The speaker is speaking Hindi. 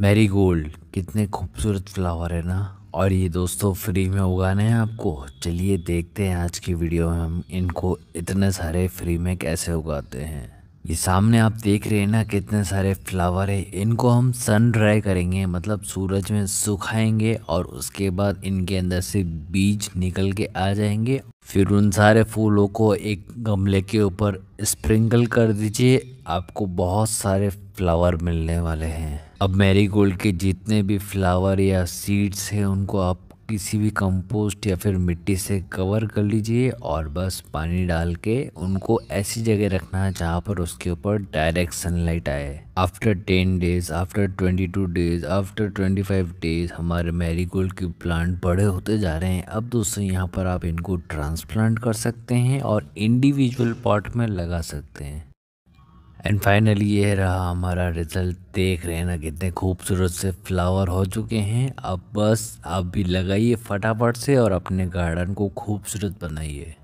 मैरी गोल्ड कितने खूबसूरत फ्लावर है ना और ये दोस्तों फ्री में उगाने हैं आपको चलिए देखते हैं आज की वीडियो में हम इनको इतने सारे फ्री में कैसे उगाते हैं ये सामने आप देख रहे हैं ना कितने सारे फ्लावर है इनको हम सन ड्राई करेंगे मतलब सूरज में सुखाएंगे और उसके बाद इनके अंदर से बीज निकल के आ जाएंगे फिर उन सारे फूलों को एक गमले के ऊपर स्प्रिंकल कर दीजिए आपको बहुत सारे फ्लावर मिलने वाले हैं अब मेरी गोल्ड के जितने भी फ्लावर या सीड्स हैं उनको आप किसी भी कंपोस्ट या फिर मिट्टी से कवर कर लीजिए और बस पानी डाल के उनको ऐसी जगह रखना है जहाँ पर उसके ऊपर डायरेक्ट सनलाइट आए after ten days after twenty two days after twenty five days हमारे मैरीगोल्ड के प्लांट बड़े होते जा रहे हैं अब दोस्तों यहाँ पर आप इनको ट्रांसप्लांट कर सकते हैं और इंडिविजुअल पॉट में लगा सकते हैं एंड फाइनली ये रहा हमारा रिज़ल्ट देख रहे हैं ना कितने खूबसूरत से फ्लावर हो चुके हैं अब बस आप भी लगाइए फटाफट से और अपने गार्डन को खूबसूरत बनाइए